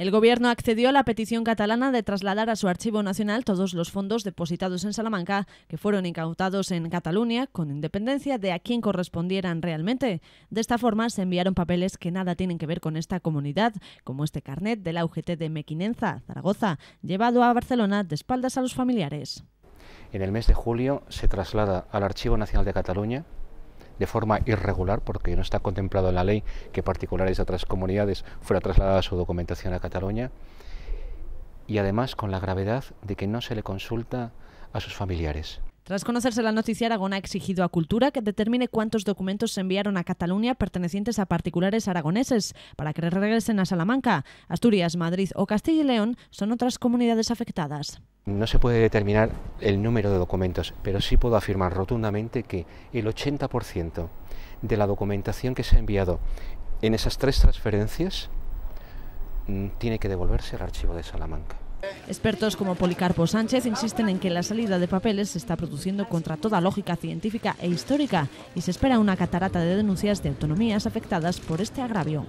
El gobierno accedió a la petición catalana de trasladar a su Archivo Nacional todos los fondos depositados en Salamanca que fueron incautados en Cataluña con independencia de a quién correspondieran realmente. De esta forma se enviaron papeles que nada tienen que ver con esta comunidad, como este carnet de la UGT de Mequinenza, Zaragoza, llevado a Barcelona de espaldas a los familiares. En el mes de julio se traslada al Archivo Nacional de Cataluña de forma irregular, porque no está contemplado en la ley que particulares de otras comunidades fuera trasladada su documentación a Cataluña, y además con la gravedad de que no se le consulta a sus familiares. Tras conocerse la noticia, Aragón ha exigido a Cultura que determine cuántos documentos se enviaron a Cataluña pertenecientes a particulares aragoneses para que regresen a Salamanca. Asturias, Madrid o Castilla y León son otras comunidades afectadas. No se puede determinar el número de documentos, pero sí puedo afirmar rotundamente que el 80% de la documentación que se ha enviado en esas tres transferencias mm, tiene que devolverse al archivo de Salamanca. Expertos como Policarpo Sánchez insisten en que la salida de papeles se está produciendo contra toda lógica científica e histórica y se espera una catarata de denuncias de autonomías afectadas por este agravio.